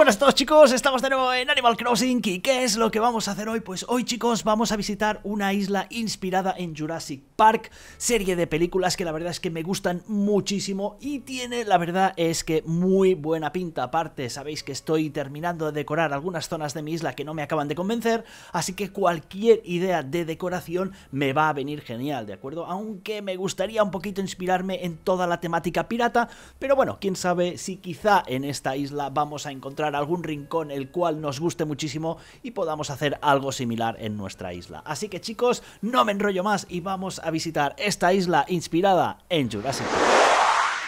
buenas a todos chicos, estamos de nuevo en Animal Crossing y ¿qué es lo que vamos a hacer hoy? Pues hoy chicos vamos a visitar una isla inspirada en Jurassic Park, serie de películas que la verdad es que me gustan muchísimo y tiene la verdad es que muy buena pinta, aparte sabéis que estoy terminando de decorar algunas zonas de mi isla que no me acaban de convencer, así que cualquier idea de decoración me va a venir genial, ¿de acuerdo? Aunque me gustaría un poquito inspirarme en toda la temática pirata, pero bueno, quién sabe si quizá en esta isla vamos a encontrar algún rincón el cual nos guste muchísimo y podamos hacer algo similar en nuestra isla. Así que chicos, no me enrollo más y vamos a visitar esta isla inspirada en Jurassic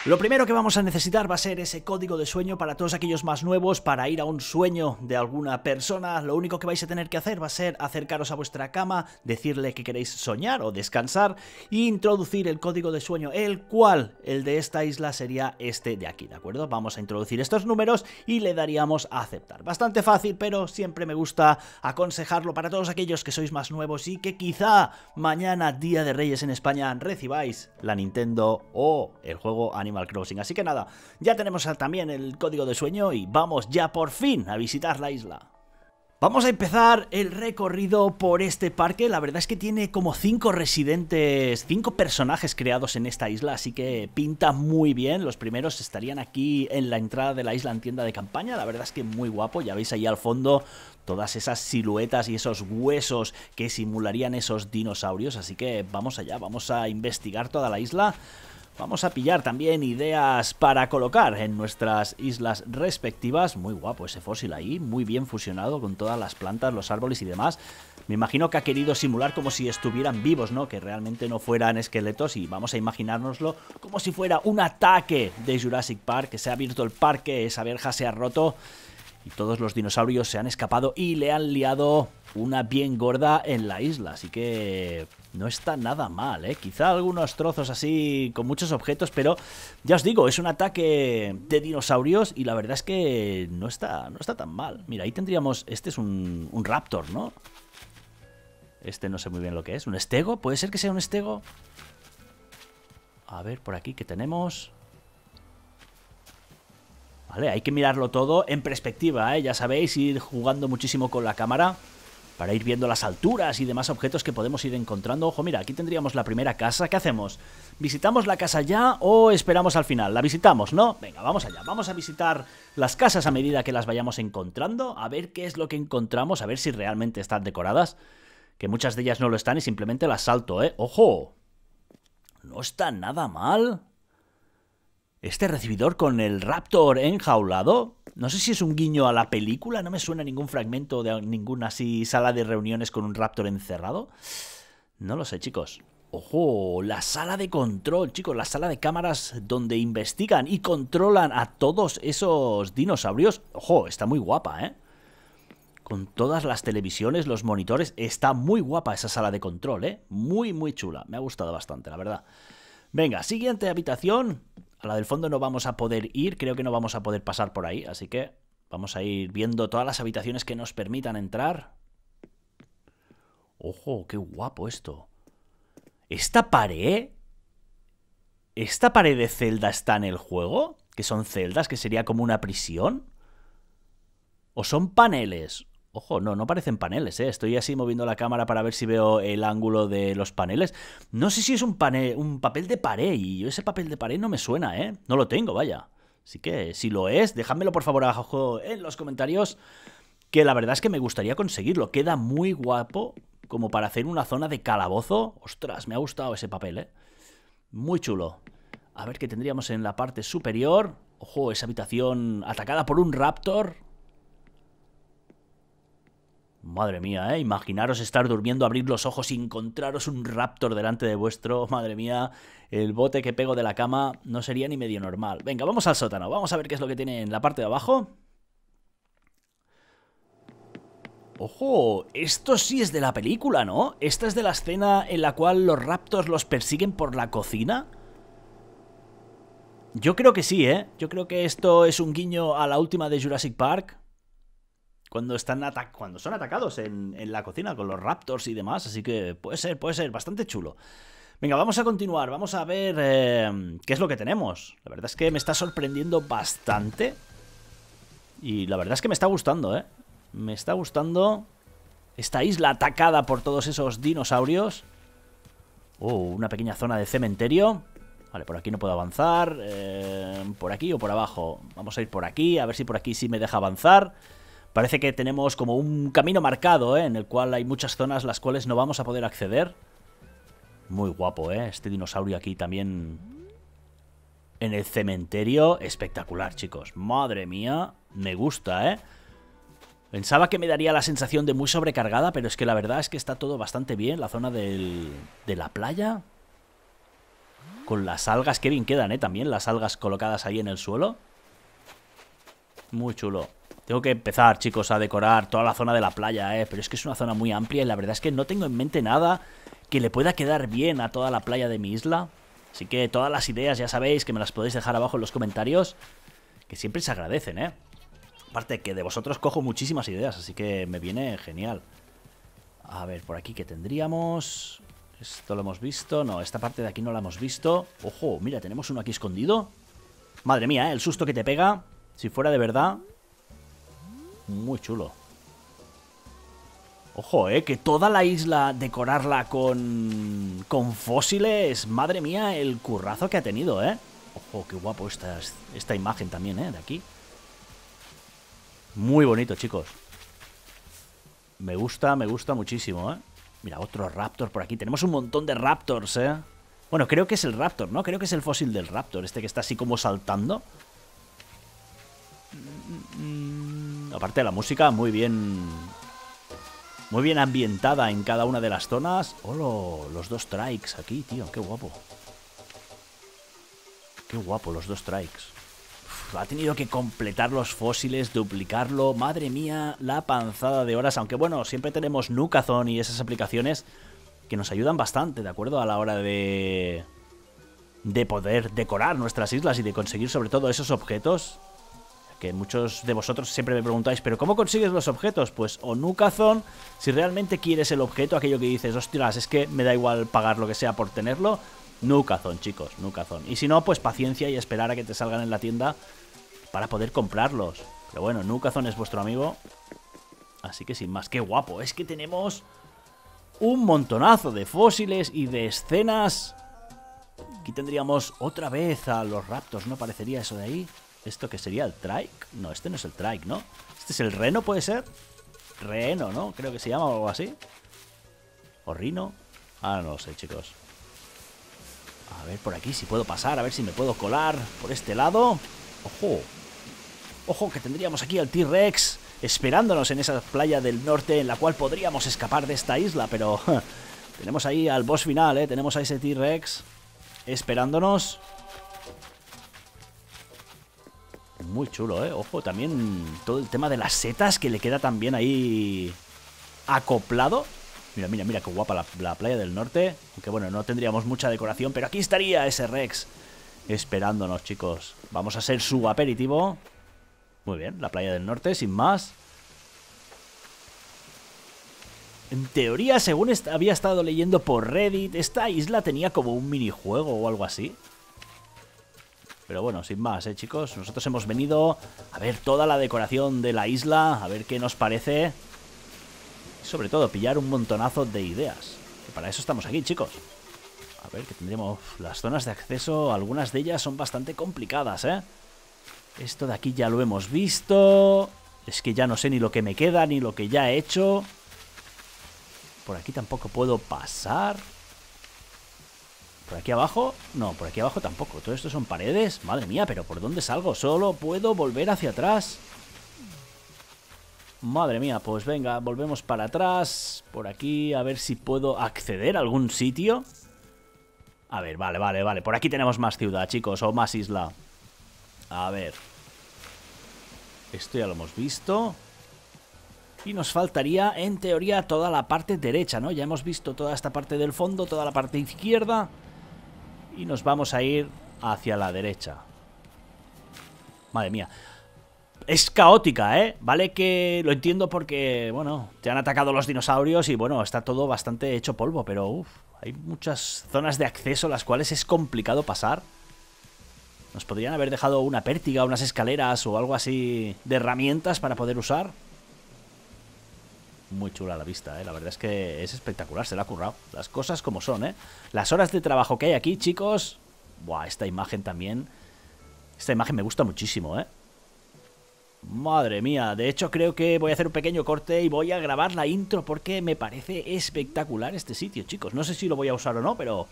lo primero que vamos a necesitar va a ser ese código de sueño para todos aquellos más nuevos, para ir a un sueño de alguna persona. Lo único que vais a tener que hacer va a ser acercaros a vuestra cama, decirle que queréis soñar o descansar e introducir el código de sueño, el cual, el de esta isla, sería este de aquí, ¿de acuerdo? Vamos a introducir estos números y le daríamos a aceptar. Bastante fácil, pero siempre me gusta aconsejarlo para todos aquellos que sois más nuevos y que quizá mañana, Día de Reyes en España, recibáis la Nintendo o el juego animado Crossing. Así que nada, ya tenemos también el código de sueño y vamos ya por fin a visitar la isla. Vamos a empezar el recorrido por este parque. La verdad es que tiene como cinco residentes, cinco personajes creados en esta isla, así que pinta muy bien. Los primeros estarían aquí en la entrada de la isla en tienda de campaña. La verdad es que muy guapo. Ya veis ahí al fondo todas esas siluetas y esos huesos que simularían esos dinosaurios. Así que vamos allá, vamos a investigar toda la isla. Vamos a pillar también ideas para colocar en nuestras islas respectivas. Muy guapo ese fósil ahí, muy bien fusionado con todas las plantas, los árboles y demás. Me imagino que ha querido simular como si estuvieran vivos, ¿no? Que realmente no fueran esqueletos y vamos a imaginárnoslo como si fuera un ataque de Jurassic Park, que se ha abierto el parque, esa verja se ha roto y todos los dinosaurios se han escapado y le han liado una bien gorda en la isla. Así que no está nada mal, ¿eh? Quizá algunos trozos así con muchos objetos, pero ya os digo, es un ataque de dinosaurios y la verdad es que no está, no está tan mal. Mira, ahí tendríamos, este es un, un raptor, ¿no? Este no sé muy bien lo que es, ¿un estego? ¿Puede ser que sea un estego? A ver, por aquí, ¿qué tenemos? Vale, hay que mirarlo todo en perspectiva, ¿eh? Ya sabéis, ir jugando muchísimo con la cámara para ir viendo las alturas y demás objetos que podemos ir encontrando. Ojo, mira, aquí tendríamos la primera casa. ¿Qué hacemos? ¿Visitamos la casa ya o esperamos al final? La visitamos, ¿no? Venga, vamos allá. Vamos a visitar las casas a medida que las vayamos encontrando, a ver qué es lo que encontramos, a ver si realmente están decoradas. Que muchas de ellas no lo están y simplemente las salto, ¿eh? ¡Ojo! No está nada mal. Este recibidor con el Raptor enjaulado no sé si es un guiño a la película, no me suena ningún fragmento de ninguna así sala de reuniones con un raptor encerrado. No lo sé, chicos. Ojo, la sala de control, chicos, la sala de cámaras donde investigan y controlan a todos esos dinosaurios. Ojo, está muy guapa, ¿eh? Con todas las televisiones, los monitores, está muy guapa esa sala de control, ¿eh? Muy, muy chula. Me ha gustado bastante, la verdad. Venga, siguiente habitación. A la del fondo no vamos a poder ir, creo que no vamos a poder pasar por ahí, así que vamos a ir viendo todas las habitaciones que nos permitan entrar. Ojo, qué guapo esto. ¿Esta pared? ¿Esta pared de celda está en el juego? ¿Que son celdas? ¿Que sería como una prisión? ¿O son paneles? Ojo, no, no parecen paneles, ¿eh? Estoy así moviendo la cámara para ver si veo el ángulo de los paneles. No sé si es un, panel, un papel de pared y ese papel de pared no me suena, ¿eh? No lo tengo, vaya. Así que si lo es, déjamelo por favor abajo en los comentarios, que la verdad es que me gustaría conseguirlo. Queda muy guapo como para hacer una zona de calabozo. Ostras, me ha gustado ese papel, ¿eh? Muy chulo. A ver qué tendríamos en la parte superior. Ojo, esa habitación atacada por un raptor. Madre mía, ¿eh? Imaginaros estar durmiendo, abrir los ojos y encontraros un raptor delante de vuestro. Madre mía, el bote que pego de la cama no sería ni medio normal. Venga, vamos al sótano. Vamos a ver qué es lo que tiene en la parte de abajo. Ojo, esto sí es de la película, ¿no? Esta es de la escena en la cual los raptors los persiguen por la cocina. Yo creo que sí, ¿eh? Yo creo que esto es un guiño a la última de Jurassic Park cuando están son atacados en, la cocina con los raptors y demás. Así que puede ser, puede ser, bastante chulo. Venga, vamos a continuar, vamos a ver em, qué es lo que tenemos. La verdad es que me está sorprendiendo bastante. Y la verdad es que me está gustando, ¿eh? Me está gustando esta isla atacada por todos esos dinosaurios. Oh, una pequeña zona de cementerio. Vale, por aquí no puedo avanzar. Em, ¿Por aquí o por abajo? Vamos a ir por aquí, a ver si por aquí sí me deja avanzar. Parece que tenemos como un camino marcado, ¿eh? En el cual hay muchas zonas las cuales no vamos a poder acceder. Muy guapo, ¿eh? Este dinosaurio aquí también... En el cementerio, espectacular, chicos. Madre mía, me gusta, ¿eh? Pensaba que me daría la sensación de muy sobrecargada, pero es que la verdad es que está todo bastante bien. La zona del, de la playa, con las algas, que bien quedan, ¿eh? También las algas colocadas ahí en el suelo. Muy chulo. Tengo que empezar, chicos, a decorar toda la zona de la playa, ¿eh? Pero es que es una zona muy amplia y la verdad es que no tengo en mente nada que le pueda quedar bien a toda la playa de mi isla. Así que todas las ideas, ya sabéis, que me las podéis dejar abajo en los comentarios, que siempre se agradecen, ¿eh? Aparte que de vosotros cojo muchísimas ideas, así que me viene genial. A ver, por aquí que tendríamos... Esto lo hemos visto. No, esta parte de aquí no la hemos visto. Ojo, mira, tenemos uno aquí escondido. Madre mía, ¿eh? el susto que te pega. Si fuera de verdad, muy chulo. Ojo, eh, que toda la isla decorarla con, con fósiles, madre mía, el currazo que ha tenido, eh. Ojo, qué guapo esta, esta imagen también, eh, de aquí. Muy bonito, chicos. Me gusta, me gusta muchísimo, eh. Mira, otro raptor por aquí. Tenemos un montón de raptors, eh. Bueno, creo que es el raptor, ¿no? Creo que es el fósil del raptor, este que está así como saltando. Mm, aparte de la música, muy bien. Muy bien ambientada en cada una de las zonas. ¡Holo! Los dos strikes aquí, tío. ¡Qué guapo! ¡Qué guapo los dos strikes! ha tenido que completar los fósiles, duplicarlo. Madre mía, la panzada de horas. Aunque bueno, siempre tenemos Nucazón y esas aplicaciones que nos ayudan bastante, ¿de acuerdo? A la hora de de poder decorar nuestras islas y de conseguir sobre todo esos objetos que muchos de vosotros siempre me preguntáis, pero ¿cómo consigues los objetos? Pues o Onukazon, si realmente quieres el objeto, aquello que dices, ostras, es que me da igual pagar lo que sea por tenerlo, Nucazón chicos, Nucazón, Y si no, pues paciencia y esperar a que te salgan en la tienda para poder comprarlos. Pero bueno, Nucazón es vuestro amigo, así que sin más, qué guapo, es que tenemos un montonazo de fósiles y de escenas... Aquí tendríamos otra vez a los raptos, ¿no? Parecería eso de ahí. ¿Esto qué sería? ¿El trike? No, este no es el trike, ¿no? ¿Este es el reno, puede ser? Reno, ¿no? Creo que se llama o algo así. ¿O rino? Ah, no lo sé, chicos. A ver por aquí si puedo pasar, a ver si me puedo colar por este lado. ¡Ojo! ¡Ojo que tendríamos aquí al T-Rex! esperándonos en esa playa del norte en la cual podríamos escapar de esta isla, pero tenemos ahí al boss final, ¿eh? tenemos a ese T-Rex esperándonos. muy chulo, ¿eh? Ojo, también todo el tema de las setas que le queda también ahí acoplado. Mira, mira, mira, qué guapa la, playa del norte. Aunque bueno, no tendríamos mucha decoración, pero aquí estaría ese Rex esperándonos, chicos. Vamos a hacer su aperitivo. Muy bien, la playa del norte, sin más. En teoría, según había estado leyendo por Reddit, esta isla tenía como un minijuego o algo así. Pero bueno, sin más, ¿eh, chicos? Nosotros hemos venido a ver toda la decoración de la isla, a ver qué nos parece. Y sobre todo, pillar un montonazo de ideas. Que para eso estamos aquí, chicos. A ver, que tendremos... Las zonas de acceso, algunas de ellas son bastante complicadas, ¿eh? Esto de aquí ya lo hemos visto. Es que ya no sé ni lo que me queda, ni lo que ya he hecho. Por aquí tampoco puedo pasar. ¿Por aquí abajo? No, por aquí abajo tampoco. Todo esto son paredes. Madre mía, pero ¿por dónde salgo? Solo puedo volver hacia atrás. Madre mía, pues venga, volvemos para atrás. Por aquí, a ver si puedo acceder a algún sitio. A ver, vale, vale, vale. Por aquí tenemos más ciudad, chicos, o más isla. A ver. Esto ya lo hemos visto. Y nos faltaría, en teoría, toda la parte derecha, ¿no? Ya hemos visto toda esta parte del fondo, toda la parte izquierda. Y nos vamos a ir hacia la derecha. Madre mía. Es caótica, ¿eh? Vale que lo entiendo porque, bueno, te han atacado los dinosaurios y, bueno, está todo bastante hecho polvo, pero, uff, hay muchas zonas de acceso las cuales es complicado pasar. Nos podrían haber dejado una pértiga, unas escaleras o algo así de herramientas para poder usar muy chula la vista, ¿eh? la verdad es que es espectacular, se la ha currado. Las cosas como son, ¿eh? Las horas de trabajo que hay aquí, chicos. Buah, esta imagen también. Esta imagen me gusta muchísimo, ¿eh? Madre mía, de hecho creo que voy a hacer un pequeño corte y voy a grabar la intro porque me parece espectacular este sitio, chicos. No sé si lo voy a usar o no, pero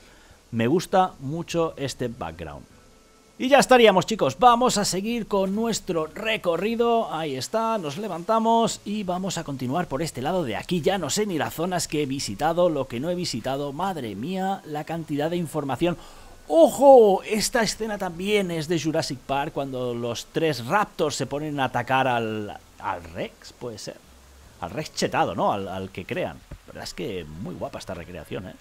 me gusta mucho este background. Y ya estaríamos chicos, vamos a seguir con nuestro recorrido, ahí está, nos levantamos y vamos a continuar por este lado de aquí, ya no sé ni las zonas que he visitado, lo que no he visitado, madre mía, la cantidad de información. ¡Ojo! Esta escena también es de Jurassic Park cuando los tres raptors se ponen a atacar al, Rex, puede ser. Al Rex chetado, ¿no? Al, al que crean. La verdad es que muy guapa esta recreación, ¿eh?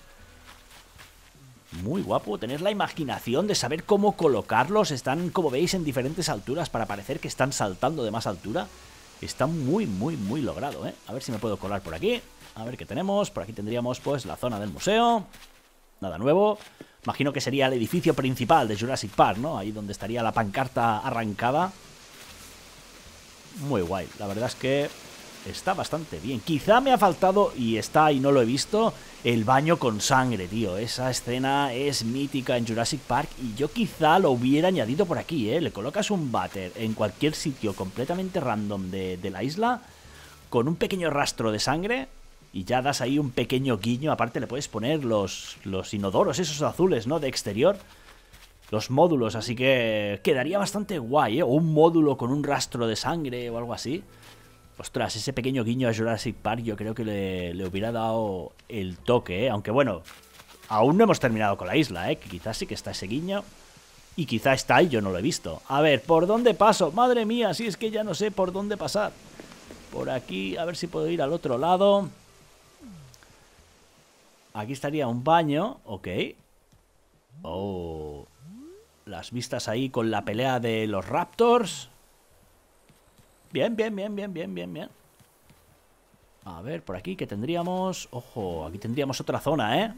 Muy guapo, tener la imaginación de saber cómo colocarlos. Están, como veis, en diferentes alturas para parecer que están saltando de más altura. Está muy, muy, muy logrado, ¿eh? A ver si me puedo colar por aquí. A ver qué tenemos. Por aquí tendríamos, pues, la zona del museo. Nada nuevo. Imagino que sería el edificio principal de Jurassic Park, ¿no? Ahí donde estaría la pancarta arrancada. Muy guay. La verdad es que está bastante bien. Quizá me ha faltado, y está y no lo he visto, el baño con sangre, tío. Esa escena es mítica en Jurassic Park y yo quizá lo hubiera añadido por aquí, ¿eh? Le colocas un váter en cualquier sitio completamente random de, la isla con un pequeño rastro de sangre y ya das ahí un pequeño guiño. Aparte le puedes poner los, los inodoros, esos azules, ¿no? De exterior los módulos, así que quedaría bastante guay, ¿eh? O un módulo con un rastro de sangre o algo así. Ostras, ese pequeño guiño a Jurassic Park yo creo que le, hubiera dado el toque, ¿eh? aunque bueno, aún no hemos terminado con la isla, ¿eh? que quizás sí que está ese guiño y quizás está ahí, yo no lo he visto. A ver, ¿por dónde paso? Madre mía, si es que ya no sé por dónde pasar. Por aquí, a ver si puedo ir al otro lado. Aquí estaría un baño, ok. Oh, las vistas ahí con la pelea de los Raptors. Bien, bien, bien, bien, bien, bien, bien. A ver, por aquí que tendríamos... Ojo, aquí tendríamos otra zona, ¿eh?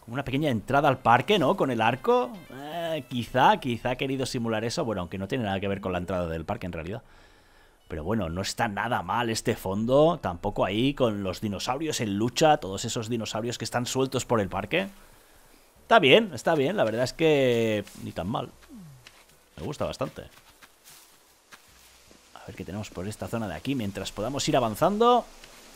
Como una pequeña entrada al parque, ¿no? Con el arco. Eh, quizá, quizá ha querido simular eso. Bueno, aunque no tiene nada que ver con la entrada del parque en realidad. Pero bueno, no está nada mal este fondo. Tampoco ahí con los dinosaurios en lucha. Todos esos dinosaurios que están sueltos por el parque. Está bien, está bien. La verdad es que ni tan mal. Me gusta bastante que tenemos por esta zona de aquí mientras podamos ir avanzando.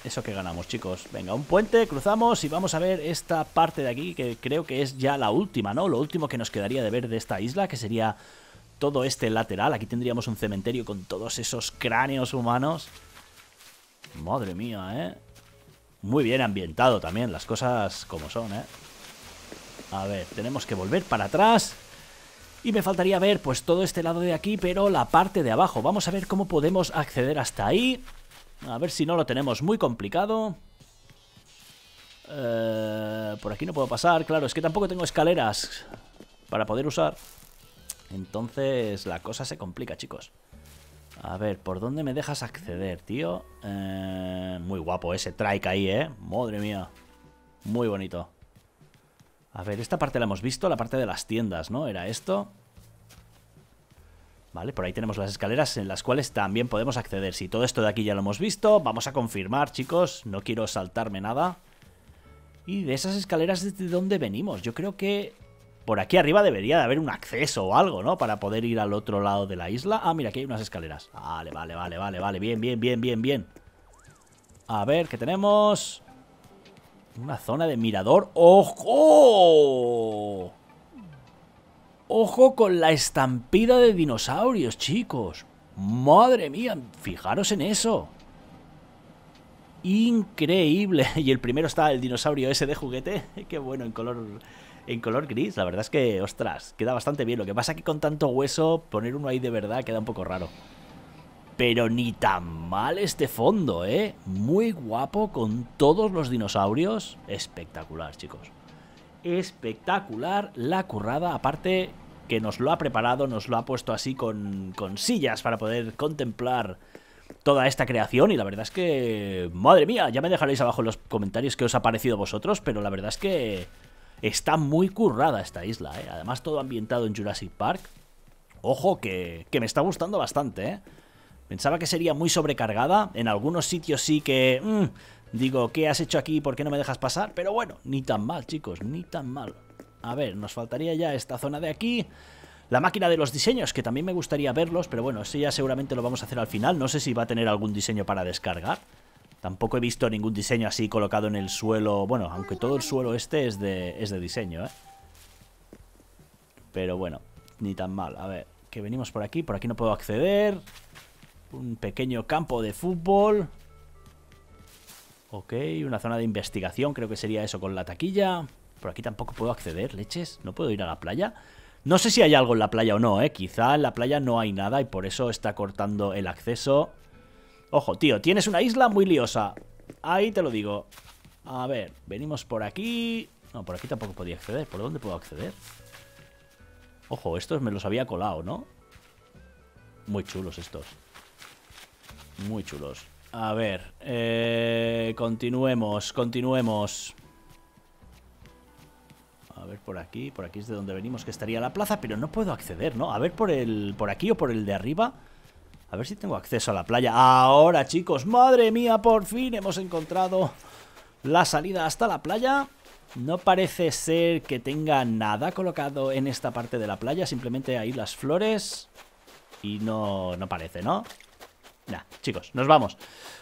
Eso que ganamos, chicos. Venga, un puente, cruzamos y vamos a ver esta parte de aquí que creo que es ya la última, ¿no? Lo último que nos quedaría de ver de esta isla, que sería todo este lateral. Aquí tendríamos un cementerio con todos esos cráneos humanos. Madre mía, ¿eh? Muy bien ambientado también, las cosas como son, ¿eh? A ver, tenemos que volver para atrás y me faltaría ver pues todo este lado de aquí, pero la parte de abajo. Vamos a ver cómo podemos acceder hasta ahí. A ver si no lo tenemos muy complicado. Eh, por aquí no puedo pasar, claro, es que tampoco tengo escaleras para poder usar. Entonces la cosa se complica, chicos. A ver, ¿por dónde me dejas acceder, tío? Eh, muy guapo ese trike ahí, ¿eh? Madre mía. Muy bonito. A ver, esta parte la hemos visto, la parte de las tiendas, ¿no? Era esto. Vale, por ahí tenemos las escaleras en las cuales también podemos acceder. Si todo esto de aquí ya lo hemos visto, vamos a confirmar, chicos. No quiero saltarme nada. Y de esas escaleras desde dónde venimos. Yo creo que por aquí arriba debería de haber un acceso o algo, ¿no? Para poder ir al otro lado de la isla. Ah, mira, aquí hay unas escaleras. Vale, vale, vale, vale, vale. Bien, bien, bien, bien, bien. A ver, ¿qué tenemos? Una zona de mirador. ¡Ojo! ¡Ojo con la estampida de dinosaurios, chicos! ¡Madre mía! Fijaros en eso. Increíble. Y el primero está el dinosaurio ese de juguete. Qué bueno, en color, en color gris. La verdad es que, ostras, queda bastante bien. Lo que pasa es que con tanto hueso, poner uno ahí de verdad queda un poco raro. Pero ni tan mal este fondo, ¿eh? Muy guapo con todos los dinosaurios. Espectacular, chicos. Espectacular la currada. Aparte que nos lo ha preparado, nos lo ha puesto así con, sillas para poder contemplar toda esta creación y la verdad es que, madre mía, ya me dejaréis abajo en los comentarios qué os ha parecido a vosotros, pero la verdad es que está muy currada esta isla, ¿eh? además todo ambientado en Jurassic Park. Ojo que, que me está gustando bastante, ¿eh? Pensaba que sería muy sobrecargada, en algunos sitios sí que... Mm, digo, ¿qué has hecho aquí? ¿Por qué no me dejas pasar? Pero bueno, ni tan mal, chicos, ni tan mal. A ver, nos faltaría ya esta zona de aquí... La máquina de los diseños, que también me gustaría verlos, pero bueno, eso ya seguramente lo vamos a hacer al final. No sé si va a tener algún diseño para descargar. Tampoco he visto ningún diseño así colocado en el suelo. Bueno, aunque todo el suelo este es de, es de diseño, ¿eh? Pero bueno, ni tan mal. A ver, que venimos por aquí. Por aquí no puedo acceder. Un pequeño campo de fútbol. Ok, una zona de investigación, creo que sería eso con la taquilla. Por aquí tampoco puedo acceder, leches. No puedo ir a la playa. No sé si hay algo en la playa o no, ¿eh? Quizá en la playa no hay nada y por eso está cortando el acceso. Ojo, tío, tienes una isla muy liosa. Ahí te lo digo. A ver, venimos por aquí. No, por aquí tampoco podía acceder. ¿Por dónde puedo acceder? Ojo, estos me los había colado, ¿no? Muy chulos estos muy chulos. A ver, eh, continuemos, continuemos. A ver, por aquí, por aquí es de donde venimos, que estaría la plaza, pero no puedo acceder, ¿no? A ver, por, el, por aquí o por el de arriba. A ver si tengo acceso a la playa. Ahora, chicos, madre mía, por fin hemos encontrado la salida hasta la playa. No parece ser que tenga nada colocado en esta parte de la playa, simplemente ahí las flores. Y no, no parece, ¿no? Nah, chicos, nos vamos.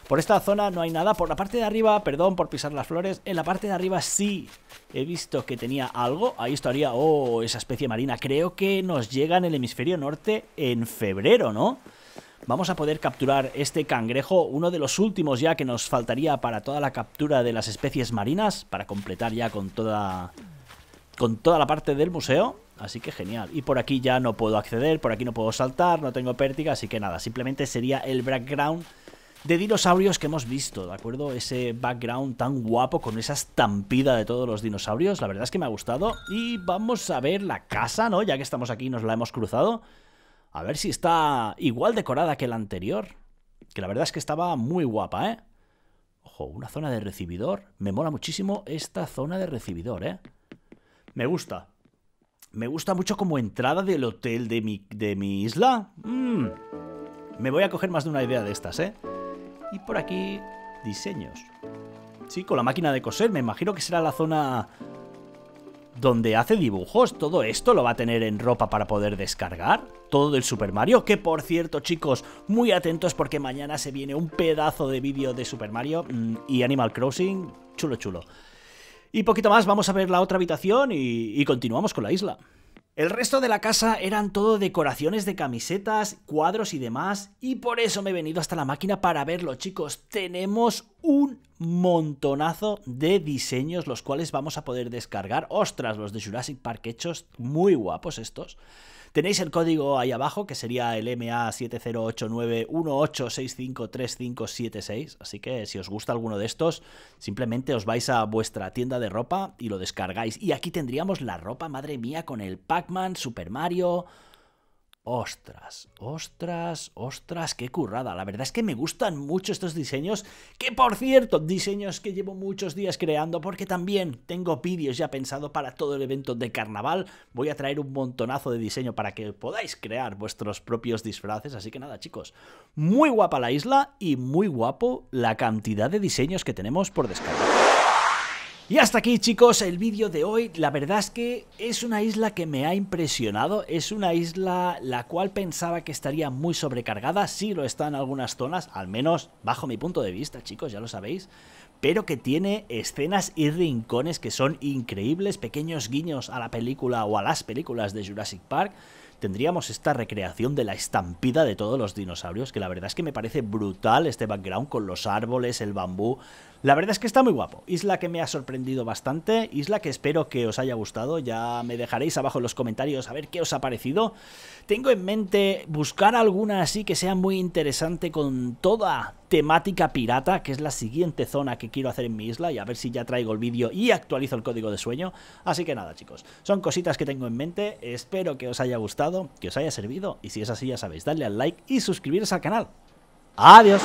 Por esta zona no hay nada. Por la parte de arriba, perdón por pisar las flores, en la parte de arriba sí he visto que tenía algo. Ahí estaría, oh, esa especie marina. Creo que nos llega en el hemisferio norte en febrero, ¿no? Vamos a poder capturar este cangrejo, uno de los últimos ya que nos faltaría para toda la captura de las especies marinas, para completar ya con toda, con toda la parte del museo. Así que genial. Y por aquí ya no puedo acceder, por aquí no puedo saltar, no tengo pértiga, así que nada, simplemente sería el background de dinosaurios que hemos visto, ¿de acuerdo? Ese background tan guapo con esa estampida de todos los dinosaurios, la verdad es que me ha gustado. Y vamos a ver la casa, ¿no? Ya que estamos aquí nos la hemos cruzado. A ver si está igual decorada que la anterior. Que la verdad es que estaba muy guapa, ¿eh? Ojo, una zona de recibidor. Me mola muchísimo esta zona de recibidor, ¿eh? Me gusta. Me gusta mucho como entrada del hotel de mi, de mi isla. Mm. Me voy a coger más de una idea de estas, ¿eh? Y por aquí, diseños. Sí, con la máquina de coser. Me imagino que será la zona donde hace dibujos. Todo esto lo va a tener en ropa para poder descargar. Todo del Super Mario. Que por cierto, chicos, muy atentos porque mañana se viene un pedazo de vídeo de Super Mario mm, y Animal Crossing. Chulo, chulo. Y poquito más, vamos a ver la otra habitación y, continuamos con la isla. El resto de la casa eran todo decoraciones de camisetas, cuadros y demás, y por eso me he venido hasta la máquina para verlo, chicos. Tenemos un montonazo de diseños, los cuales vamos a poder descargar. Ostras, los de Jurassic Park hechos, muy guapos estos. Tenéis el código ahí abajo, que sería el MA708918653576. Así que si os gusta alguno de estos, simplemente os vais a vuestra tienda de ropa y lo descargáis. Y aquí tendríamos la ropa, madre mía, con el Pac-Man, Super Mario. Ostras, ostras, ostras, qué currada. La verdad es que me gustan mucho estos diseños, que por cierto, diseños que llevo muchos días creando porque también tengo vídeos ya pensados para todo el evento de carnaval. Voy a traer un montonazo de diseño para que podáis crear vuestros propios disfraces. Así que nada, chicos, muy guapa la isla y muy guapo la cantidad de diseños que tenemos por descargar. Y hasta aquí chicos el vídeo de hoy, la verdad es que es una isla que me ha impresionado, es una isla la cual pensaba que estaría muy sobrecargada, sí lo está en algunas zonas, al menos bajo mi punto de vista chicos, ya lo sabéis, pero que tiene escenas y rincones que son increíbles, pequeños guiños a la película o a las películas de Jurassic Park, tendríamos esta recreación de la estampida de todos los dinosaurios, que la verdad es que me parece brutal este background con los árboles, el bambú, la verdad es que está muy guapo. Isla que me ha sorprendido bastante. Isla que espero que os haya gustado. Ya me dejaréis abajo en los comentarios a ver qué os ha parecido. Tengo en mente buscar alguna así que sea muy interesante con toda temática pirata, que es la siguiente zona que quiero hacer en mi isla y a ver si ya traigo el vídeo y actualizo el código de sueño. Así que nada, chicos, son cositas que tengo en mente, espero que os haya gustado, que os haya servido y si es así ya sabéis, darle al like y suscribiros al canal. ¡Adiós!